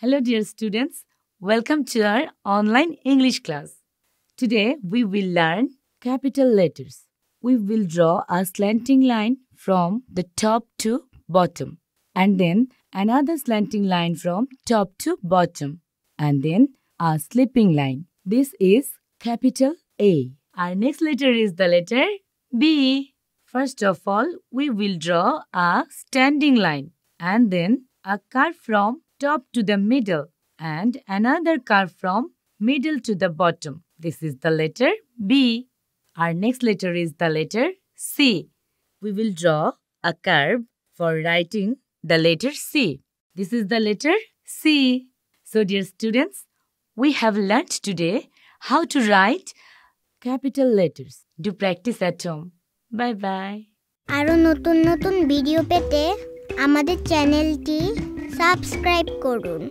Hello, dear students. Welcome to our online English class. Today we will learn capital letters. We will draw a slanting line from the top to bottom and then another slanting line from top to bottom and then a slipping line. This is capital A. Our next letter is the letter B. First of all, we will draw a standing line and then a curve from top to the middle and another curve from middle to the bottom. This is the letter B. Our next letter is the letter C. We will draw a curve for writing the letter C. This is the letter C. So dear students, we have learnt today how to write capital letters. Do practice at home. Bye bye. আরও নতুন নতুন video পেতে আমাদের চ্যানেলটি subscribe করুন